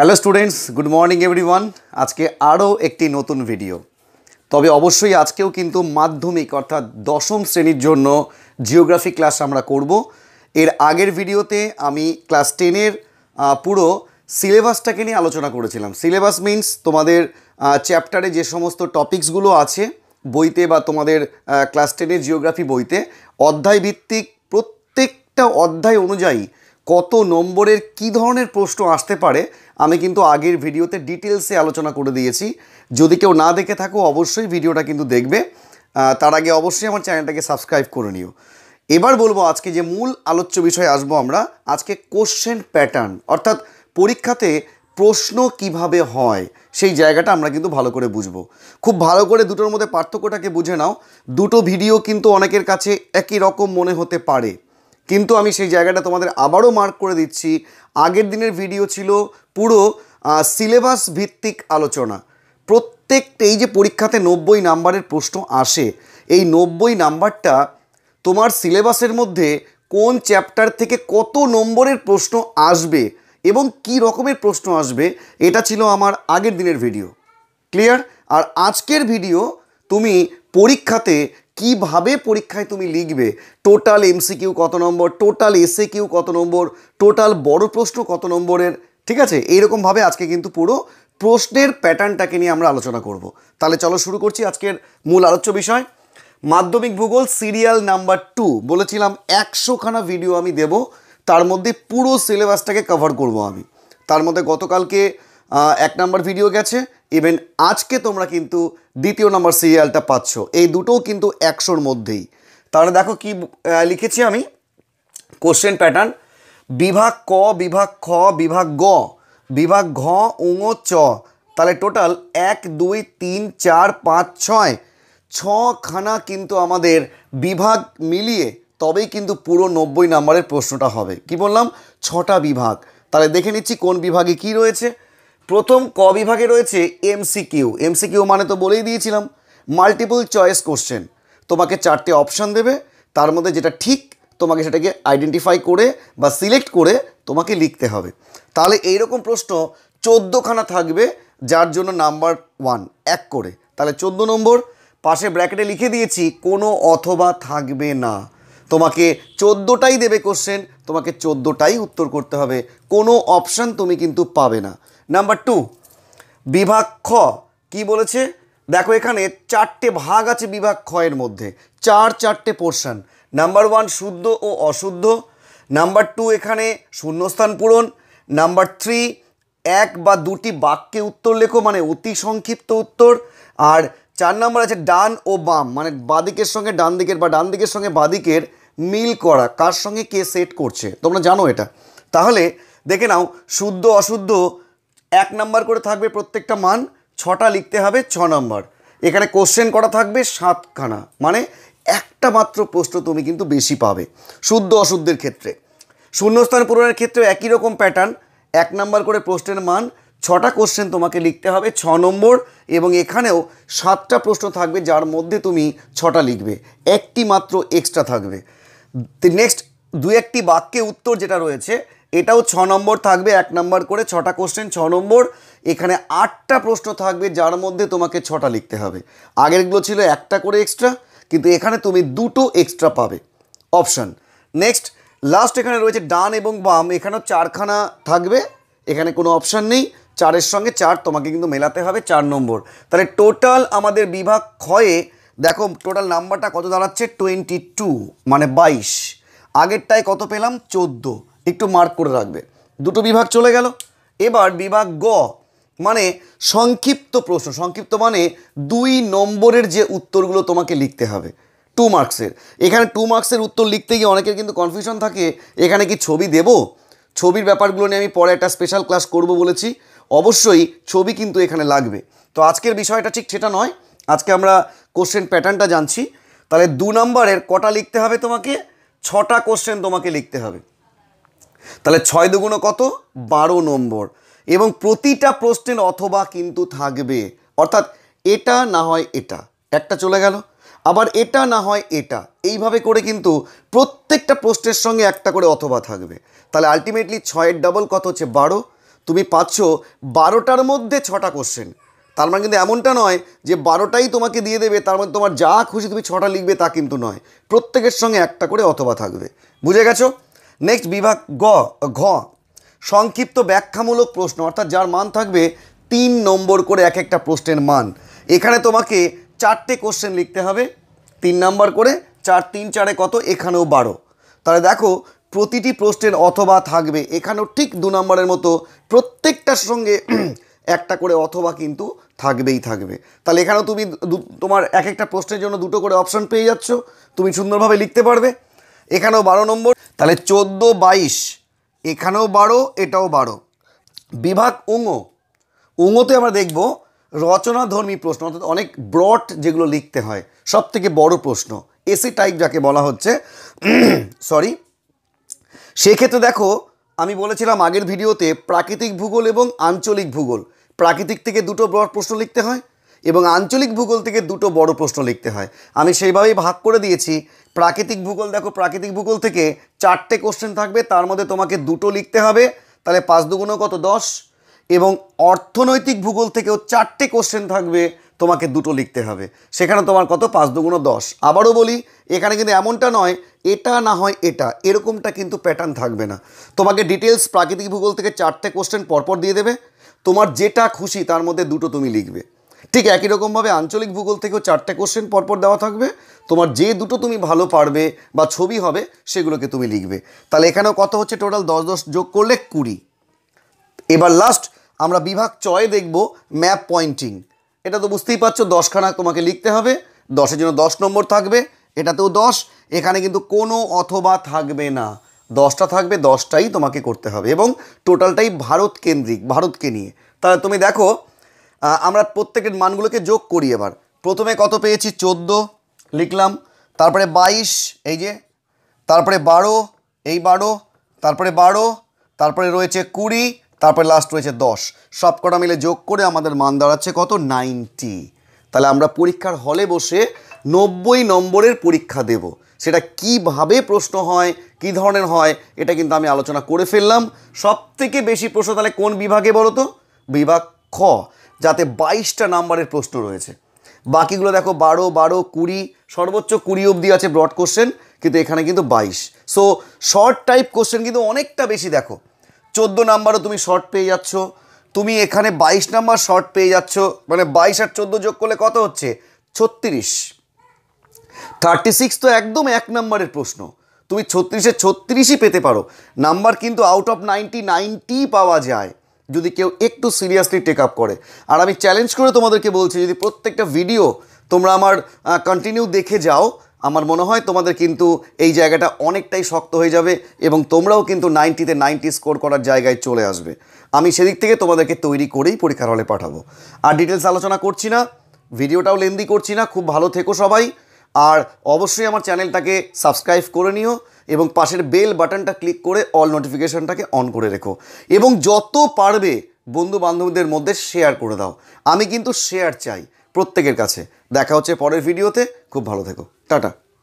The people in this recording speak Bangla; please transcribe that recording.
hello students good morning everyone আজকে আরও একটি নতুন ভিডিও তবে অবশ্যই আজকেও কিন্তু মাধ্যমিক অর্থাৎ দশম শ্রেণীর জন্য জিওগ্রাফি ক্লাস আমরা করব এর আগের ভিডিওতে আমি ক্লাস টেনের পুরো সিলেবাসটাকে নিয়ে আলোচনা করেছিলাম সিলেবাস মিন্স তোমাদের চ্যাপ্টারে যে সমস্ত টপিকসগুলো আছে বইতে বা তোমাদের ক্লাস টেনের জিওগ্রাফি বইতে অধ্যায় ভিত্তিক প্রত্যেকটা অধ্যায় অনুযায়ী কত নম্বরের কি ধরনের প্রশ্ন আসতে পারে আমি কিন্তু আগের ভিডিওতে ডিটেলসে আলোচনা করে দিয়েছি যদি কেউ না দেখে থাকো অবশ্যই ভিডিওটা কিন্তু দেখবে তার আগে অবশ্যই আমার চ্যানেলটাকে সাবস্ক্রাইব করে নিও এবার বলবো আজকে যে মূল আলোচ্য বিষয়ে আসবো আমরা আজকে কোশ্চেন প্যাটার্ন অর্থাৎ পরীক্ষাতে প্রশ্ন কিভাবে হয় সেই জায়গাটা আমরা কিন্তু ভালো করে বুঝবো খুব ভালো করে দুটোর মধ্যে পার্থক্যটাকে বুঝে নাও দুটো ভিডিও কিন্তু অনেকের কাছে একই রকম মনে হতে পারে কিন্তু আমি সেই জায়গাটা তোমাদের আবারও মার্ক করে দিচ্ছি আগের দিনের ভিডিও ছিল পুরো সিলেবাস ভিত্তিক আলোচনা প্রত্যেকটা এই যে পরীক্ষাতে নব্বই নাম্বারের প্রশ্ন আসে এই নব্বই নাম্বারটা তোমার সিলেবাসের মধ্যে কোন চ্যাপ্টার থেকে কত নম্বরের প্রশ্ন আসবে এবং কি রকমের প্রশ্ন আসবে এটা ছিল আমার আগের দিনের ভিডিও ক্লিয়ার আর আজকের ভিডিও তুমি পরীক্ষাতে কিভাবে পরীক্ষায় তুমি লিখবে টোটাল এমসিকিউ কত নম্বর টোটাল এসএ কিউ কত নম্বর টোটাল বড় প্রশ্ন কত নম্বরের ঠিক আছে এইরকমভাবে আজকে কিন্তু পুরো প্রশ্নের প্যাটার্নটাকে নিয়ে আমরা আলোচনা করব তাহলে চলো শুরু করছি আজকের মূল আলোচ্য বিষয় মাধ্যমিক ভূগোল সিরিয়াল নাম্বার টু বলেছিলাম একশোখানা ভিডিও আমি দেব তার মধ্যে পুরো সিলেবাসটাকে কভার করব আমি তার মধ্যে গতকালকে এক নাম্বার ভিডিও গেছে ইভেন আজকে তোমরা কিন্তু দ্বিতীয় নম্বর সিরিয়ালটা পাচ্ছ এই দুটোও কিন্তু একশোর মধ্যেই তাহলে দেখো কি লিখেছি আমি কোশ্চেন প্যাটার্ন বিভাগ ক বিভাগ খ বিভাগ গ বিভাগ ঘ উঙ চ তাহলে টোটাল এক দুই তিন চার পাঁচ ছয় ছখানা কিন্তু আমাদের বিভাগ মিলিয়ে তবেই কিন্তু পুরো নব্বই নম্বরের প্রশ্নটা হবে কি বললাম ছটা বিভাগ তাহলে দেখে নিচ্ছি কোন বিভাগে কি রয়েছে প্রথম ক বিভাগে রয়েছে এমসিকিউ এমসিকিউ মানে তো বলেই দিয়েছিলাম মাল্টিপল চয়েস কোশ্চেন তোমাকে চারটে অপশান দেবে তার মধ্যে যেটা ঠিক তোমাকে সেটাকে আইডেন্টিফাই করে বা সিলেক্ট করে তোমাকে লিখতে হবে তাহলে এইরকম প্রশ্ন চোদ্দোখানা থাকবে যার জন্য নাম্বার ওয়ান এক করে তাহলে চোদ্দো নম্বর পাশে ব্র্যাকেটে লিখে দিয়েছি কোনো অথবা থাকবে না তোমাকে চোদ্দোটাই দেবে কোশ্চেন তোমাকে চোদ্দোটাই উত্তর করতে হবে কোনো অপশান তুমি কিন্তু পাবে না নাম্বার টু বিভাগ খ কী বলেছে দেখো এখানে চারটে ভাগ আছে বিভাগ ক্ষয়ের মধ্যে চার চারটে পোর্শন নাম্বার ওয়ান শুদ্ধ ও অশুদ্ধ নাম্বার টু এখানে শূন্যস্থান পূরণ নাম্বার থ্রি এক বা দুটি বাক্যে উত্তর লেখো মানে অতি সংক্ষিপ্ত উত্তর আর চার নাম্বার আছে ডান ও বাম মানে বাদিকের সঙ্গে ডান দিকের বা ডান দিকের সঙ্গে বাদিকের মিল করা কার সঙ্গে কে সেট করছে তোমরা জানো এটা তাহলে দেখে নাও শুদ্ধ অশুদ্ধ এক নাম্বার করে থাকবে প্রত্যেকটা মান ছটা লিখতে হবে ছ নম্বর এখানে কোশ্চেন করা থাকবে সাতখানা মানে একটা মাত্র প্রশ্ন তুমি কিন্তু বেশি পাবে শুদ্ধ অশুদ্ধের ক্ষেত্রে শূন্যস্থান পূরণের ক্ষেত্রে একই রকম প্যাটার্ন এক নাম্বার করে প্রশ্নের মান ছটা কোশ্চেন তোমাকে লিখতে হবে ছ নম্বর এবং এখানেও সাতটা প্রশ্ন থাকবে যার মধ্যে তুমি ছটা লিখবে একটি মাত্র এক্সট্রা থাকবে নেক্সট দু একটি বাক্যে উত্তর যেটা রয়েছে এটাও ছ নম্বর থাকবে এক নম্বর করে ছটা কোশ্চেন ছ নম্বর এখানে আটটা প্রশ্ন থাকবে যার মধ্যে তোমাকে ছটা লিখতে হবে আগেরগুলো ছিল একটা করে এক্সট্রা কিন্তু এখানে তুমি দুটো এক্সট্রা পাবে অপশান নেক্সট লাস্ট এখানে রয়েছে ডান এবং বাম এখানেও চারখানা থাকবে এখানে কোনো অপশান নেই চারের সঙ্গে চার তোমাকে কিন্তু মেলাতে হবে চার নম্বর তাহলে টোটাল আমাদের বিভাগ ক্ষয়ে দেখো টোটাল নাম্বারটা কত দাঁড়াচ্ছে টোয়েন্টি টু মানে বাইশ আগেরটায় কত পেলাম চোদ্দো একটু মার্ক করে রাখবে দুটো বিভাগ চলে গেল এবার বিভাগ গ মানে সংক্ষিপ্ত প্রশ্ন সংক্ষিপ্ত মানে দুই নম্বরের যে উত্তরগুলো তোমাকে লিখতে হবে টু মার্কসের এখানে টু মার্কসের উত্তর লিখতে গিয়ে অনেকের কিন্তু কনফিউশন থাকে এখানে কি ছবি দেব ছবির ব্যাপারগুলো নিয়ে আমি পরে একটা স্পেশাল ক্লাস করব বলেছি অবশ্যই ছবি কিন্তু এখানে লাগবে তো আজকের বিষয়টা ঠিক সেটা নয় আজকে আমরা কোশ্চেন প্যাটার্নটা জানছি তাহলে দু নম্বরের কটা লিখতে হবে তোমাকে ছটা কোশ্চেন তোমাকে লিখতে হবে তাহলে ছয় দুগুণ কত বারো নম্বর এবং প্রতিটা প্রশ্নের অথবা কিন্তু থাকবে অর্থাৎ এটা না হয় এটা একটা চলে গেল আবার এটা না হয় এটা এইভাবে করে কিন্তু প্রত্যেকটা প্রশ্নের সঙ্গে একটা করে অথবা থাকবে তাহলে আলটিমেটলি ছয়ের ডাবল কত হচ্ছে বারো তুমি পাচ্ছ বারোটার মধ্যে ছটা কোশ্চেন তার মানে কিন্তু এমনটা নয় যে বারোটাই তোমাকে দিয়ে দেবে তার মধ্যে মানে তোমার যা খুশি তুমি ছটা লিখবে তা কিন্তু নয় প্রত্যেকের সঙ্গে একটা করে অথবা থাকবে বুঝে গেছো নেক্সট বিভাগ গ ঘ সংক্ষিপ্ত ব্যাখ্যামূলক প্রশ্ন অর্থাৎ যার মান থাকবে তিন নম্বর করে এক একটা প্রশ্নের মান এখানে তোমাকে চারটে কোশ্চেন লিখতে হবে তিন নম্বর করে চার তিন চারে কত এখানেও বারো তাহলে দেখো প্রতিটি প্রশ্নের অথবা থাকবে এখানেও ঠিক দু নম্বরের মতো প্রত্যেকটার সঙ্গে একটা করে অথবা কিন্তু থাকবেই থাকবে তাহলে এখানেও তুমি তোমার এক একটা প্রশ্নের জন্য দুটো করে অপশান পেয়ে যাচ্ছ তুমি সুন্দরভাবে লিখতে পারবে এখানেও বারো নম্বর তাহলে চোদ্দো বাইশ এখানেও বারো এটাও বারো বিভাগ উঙো উঙোতে আমরা দেখব রচনাধর্মী প্রশ্ন অর্থাৎ অনেক ব্রড যেগুলো লিখতে হয় সব থেকে বড় প্রশ্ন এসি টাইপ যাকে বলা হচ্ছে সরি সেক্ষেত্রে দেখো আমি বলেছিলাম আগের ভিডিওতে প্রাকৃতিক ভূগোল এবং আঞ্চলিক ভূগোল প্রাকৃতিক থেকে দুটো ব্রড প্রশ্ন লিখতে হয় এবং আঞ্চলিক ভূগোল থেকে দুটো বড় প্রশ্ন লিখতে হয় আমি সেইভাবেই ভাগ করে দিয়েছি প্রাকৃতিক ভূগোল দেখো প্রাকৃতিক ভূগোল থেকে চারটে কোশ্চেন থাকবে তার মধ্যে তোমাকে দুটো লিখতে হবে তাহলে পাঁচ দুগুণ কত দশ এবং অর্থনৈতিক ভূগোল থেকেও চারটে কোশ্চেন থাকবে তোমাকে দুটো লিখতে হবে সেখানে তোমার কত পাঁচ দুগুণ দশ আবারও বলি এখানে কিন্তু এমনটা নয় এটা না হয় এটা এরকমটা কিন্তু প্যাটার্ন থাকবে না তোমাকে ডিটেলস প্রাকৃতিক ভূগোল থেকে চারটে কোশ্চেন পরপর দিয়ে দেবে তোমার যেটা খুশি তার মধ্যে দুটো তুমি লিখবে ঠিক একই রকমভাবে আঞ্চলিক ভূগোল থেকেও চারটে কোশ্চেন পরপর দেওয়া থাকবে তোমার যে দুটো তুমি ভালো পারবে বা ছবি হবে সেগুলোকে তুমি লিখবে তাহলে এখানেও কত হচ্ছে টোটাল দশ দশ যোগ করলে কুড়ি এবার লাস্ট আমরা বিভাগ চয়ে দেখব ম্যাপ পয়েন্টিং এটা তো বুঝতেই পারছো দশখানা তোমাকে লিখতে হবে দশের জন্য দশ নম্বর থাকবে এটাতেও দশ এখানে কিন্তু কোনো অথবা থাকবে না দশটা থাকবে দশটাই তোমাকে করতে হবে এবং টোটালটাই ভারত কেন্দ্রিক ভারতকে নিয়ে তাহলে তুমি দেখো আমরা প্রত্যেকের মানগুলোকে যোগ করি এবার প্রথমে কত পেয়েছি চোদ্দো লিখলাম তারপরে বাইশ এই যে তারপরে বারো এই বারো তারপরে বারো তারপরে রয়েছে কুড়ি তারপরে লাস্ট রয়েছে দশ সবকটা মিলে যোগ করে আমাদের মান দাঁড়াচ্ছে কত নাইনটি তাহলে আমরা পরীক্ষার হলে বসে নব্বই নম্বরের পরীক্ষা দেব সেটা কিভাবে প্রশ্ন হয় কি ধরনের হয় এটা কিন্তু আমি আলোচনা করে ফেললাম সব থেকে বেশি প্রশ্ন তাহলে কোন বিভাগে বলো তো বিভাগ খ যাতে বাইশটা নাম্বারের প্রশ্ন রয়েছে বাকিগুলো দেখো বারো বারো কুড়ি সর্বোচ্চ কুড়ি অবধি আছে ব্রড কোশ্চেন কিন্তু এখানে কিন্তু বাইশ সো শর্ট টাইপ কোশ্চেন কিন্তু অনেকটা বেশি দেখো চোদ্দো নাম্বারও তুমি শর্ট পেয়ে যাচ্ছ তুমি এখানে বাইশ নাম্বার শর্ট পেয়ে যাচ্ছ মানে বাইশ আর চোদ্দো যোগ করলে কত হচ্ছে ছত্রিশ থার্টি সিক্স তো একদম এক নাম্বারের প্রশ্ন তুমি ছত্রিশে ছত্রিশই পেতে পারো নাম্বার কিন্তু আউট অফ নাইনটি নাইনটি পাওয়া যায় যদি কেউ একটু সিরিয়াসলি টেক আপ করে আর আমি চ্যালেঞ্জ করে তোমাদেরকে বলছি যদি প্রত্যেকটা ভিডিও তোমরা আমার কন্টিনিউ দেখে যাও আমার মনে হয় তোমাদের কিন্তু এই জায়গাটা অনেকটাই শক্ত হয়ে যাবে এবং তোমরাও কিন্তু নাইনটিতে নাইনটি স্কোর করার জায়গায় চলে আসবে আমি সেদিক থেকে তোমাদেরকে তৈরি করেই পরীক্ষার হলে পাঠাবো আর ডিটেলস আলোচনা করছি না ভিডিওটাও লেন্দি করছি না খুব ভালো থেকো সবাই আর অবশ্যই আমার চ্যানেলটাকে সাবস্ক্রাইব করে নিও এবং পাশের বেল বাটনটা ক্লিক করে অল নোটিফিকেশনটাকে অন করে রেখো এবং যত পারবে বন্ধু বান্ধবদের মধ্যে শেয়ার করে দাও আমি কিন্তু শেয়ার চাই প্রত্যেকের কাছে দেখা হচ্ছে পরের ভিডিওতে খুব ভালো থেকো টাটা